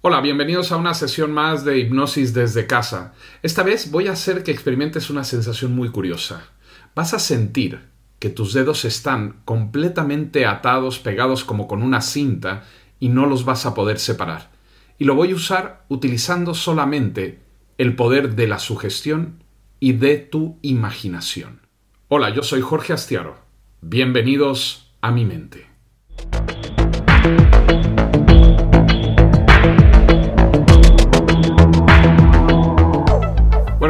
Hola, bienvenidos a una sesión más de hipnosis desde casa. Esta vez voy a hacer que experimentes una sensación muy curiosa. Vas a sentir que tus dedos están completamente atados, pegados como con una cinta, y no los vas a poder separar. Y lo voy a usar utilizando solamente el poder de la sugestión y de tu imaginación. Hola, yo soy Jorge Astiaro. Bienvenidos a mi mente.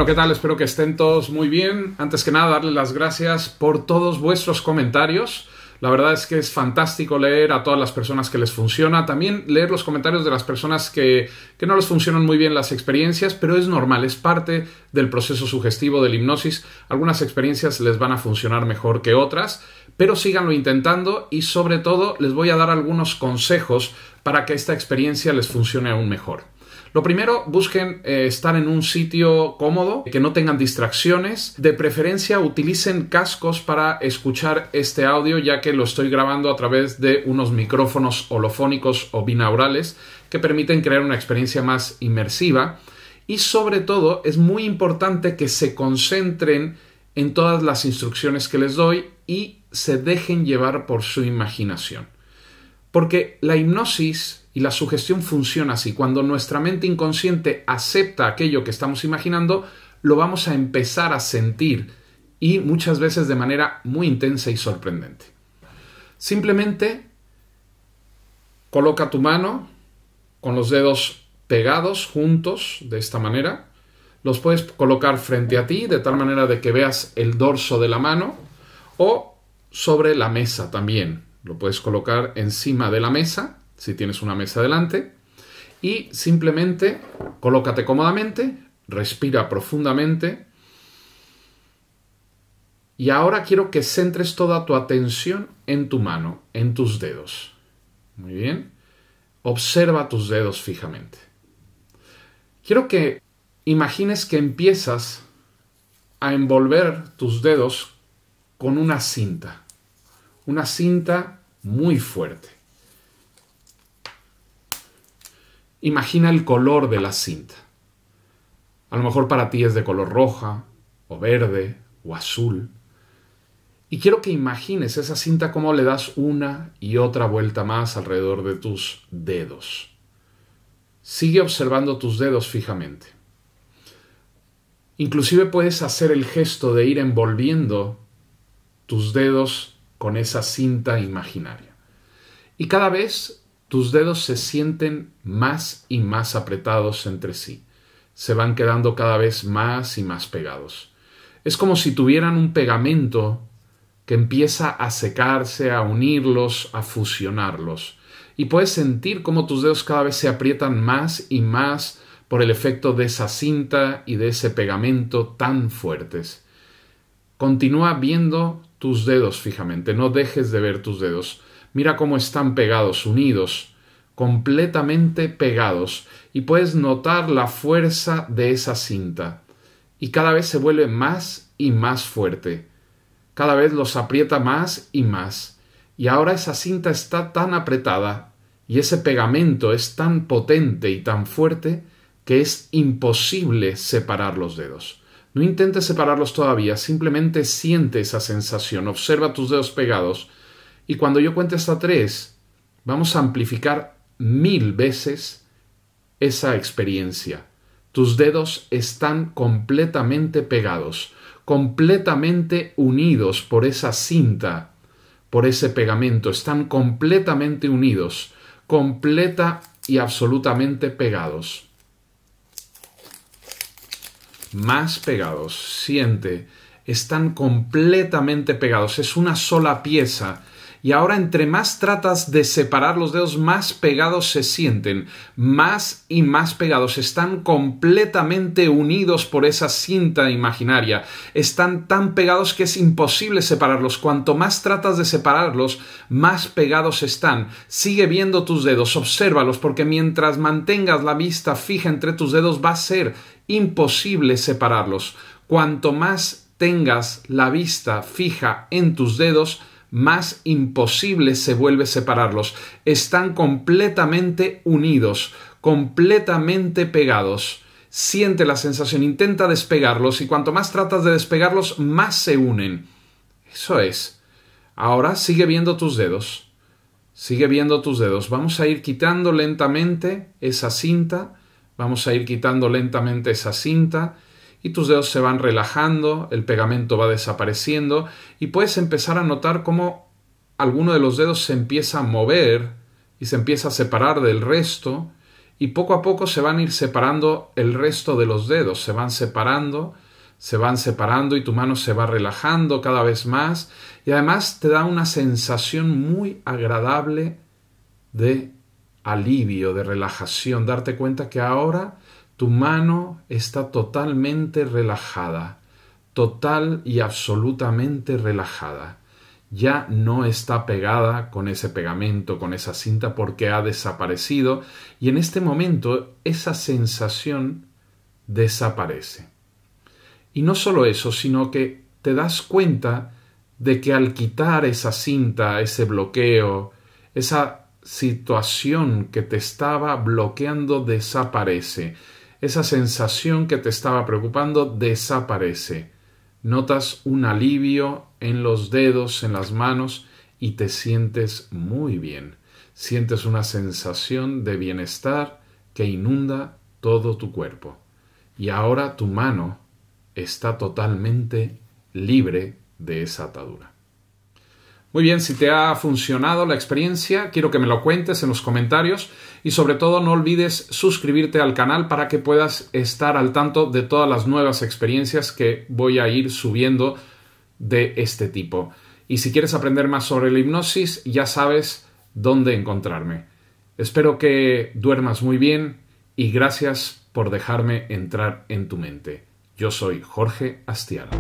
¿qué tal? Espero que estén todos muy bien. Antes que nada, darles las gracias por todos vuestros comentarios. La verdad es que es fantástico leer a todas las personas que les funciona. También leer los comentarios de las personas que, que, no les funcionan muy bien las experiencias, pero es normal, es parte del proceso sugestivo de hipnosis. Algunas experiencias les van a funcionar mejor que otras, pero síganlo intentando y sobre todo les voy a dar algunos consejos para que esta experiencia les funcione aún mejor. Lo primero, busquen eh, estar en un sitio cómodo, que no tengan distracciones. De preferencia, utilicen cascos para escuchar este audio, ya que lo estoy grabando a través de unos micrófonos holofónicos o binaurales que permiten crear una experiencia más inmersiva. Y sobre todo, es muy importante que se concentren en todas las instrucciones que les doy y se dejen llevar por su imaginación. Porque la hipnosis y la sugestión funciona así. Cuando nuestra mente inconsciente acepta aquello que estamos imaginando, lo vamos a empezar a sentir y muchas veces de manera muy intensa y sorprendente. Simplemente coloca tu mano con los dedos pegados juntos de esta manera. Los puedes colocar frente a ti de tal manera de que veas el dorso de la mano o sobre la mesa también. Lo puedes colocar encima de la mesa, si tienes una mesa delante, y simplemente colócate cómodamente, respira profundamente. Y ahora quiero que centres toda tu atención en tu mano, en tus dedos. Muy bien. Observa tus dedos fijamente. Quiero que imagines que empiezas a envolver tus dedos con una cinta. Una cinta muy fuerte. Imagina el color de la cinta. A lo mejor para ti es de color roja, o verde, o azul. Y quiero que imagines esa cinta como le das una y otra vuelta más alrededor de tus dedos. Sigue observando tus dedos fijamente. Inclusive puedes hacer el gesto de ir envolviendo tus dedos con esa cinta imaginaria. Y cada vez tus dedos se sienten más y más apretados entre sí, se van quedando cada vez más y más pegados. Es como si tuvieran un pegamento que empieza a secarse, a unirlos, a fusionarlos. Y puedes sentir cómo tus dedos cada vez se aprietan más y más por el efecto de esa cinta y de ese pegamento tan fuertes. Continúa viendo tus dedos fijamente, no dejes de ver tus dedos. Mira cómo están pegados, unidos, completamente pegados, y puedes notar la fuerza de esa cinta. Y cada vez se vuelve más y más fuerte. Cada vez los aprieta más y más. Y ahora esa cinta está tan apretada y ese pegamento es tan potente y tan fuerte que es imposible separar los dedos. No intentes separarlos todavía, simplemente siente esa sensación, observa tus dedos pegados y cuando yo cuente hasta tres, vamos a amplificar mil veces esa experiencia. Tus dedos están completamente pegados, completamente unidos por esa cinta, por ese pegamento, están completamente unidos, completa y absolutamente pegados más pegados, siente, están completamente pegados, es una sola pieza y ahora entre más tratas de separar los dedos, más pegados se sienten, más y más pegados. Están completamente unidos por esa cinta imaginaria. Están tan pegados que es imposible separarlos. Cuanto más tratas de separarlos, más pegados están. Sigue viendo tus dedos, obsérvalos, porque mientras mantengas la vista fija entre tus dedos va a ser imposible separarlos. Cuanto más tengas la vista fija en tus dedos, más imposible se vuelve separarlos. Están completamente unidos, completamente pegados. Siente la sensación, intenta despegarlos y cuanto más tratas de despegarlos, más se unen. Eso es. Ahora sigue viendo tus dedos. Sigue viendo tus dedos. Vamos a ir quitando lentamente esa cinta. Vamos a ir quitando lentamente esa cinta y tus dedos se van relajando, el pegamento va desapareciendo y puedes empezar a notar cómo alguno de los dedos se empieza a mover y se empieza a separar del resto y poco a poco se van a ir separando el resto de los dedos, se van separando, se van separando y tu mano se va relajando cada vez más y además te da una sensación muy agradable de alivio, de relajación, darte cuenta que ahora tu mano está totalmente relajada, total y absolutamente relajada. Ya no está pegada con ese pegamento, con esa cinta, porque ha desaparecido y en este momento esa sensación desaparece. Y no solo eso, sino que te das cuenta de que al quitar esa cinta, ese bloqueo, esa situación que te estaba bloqueando desaparece esa sensación que te estaba preocupando desaparece. Notas un alivio en los dedos, en las manos y te sientes muy bien. Sientes una sensación de bienestar que inunda todo tu cuerpo. Y ahora tu mano está totalmente libre de esa atadura. Muy bien, si te ha funcionado la experiencia, quiero que me lo cuentes en los comentarios y sobre todo no olvides suscribirte al canal para que puedas estar al tanto de todas las nuevas experiencias que voy a ir subiendo de este tipo. Y si quieres aprender más sobre la hipnosis, ya sabes dónde encontrarme. Espero que duermas muy bien y gracias por dejarme entrar en tu mente. Yo soy Jorge Astiada.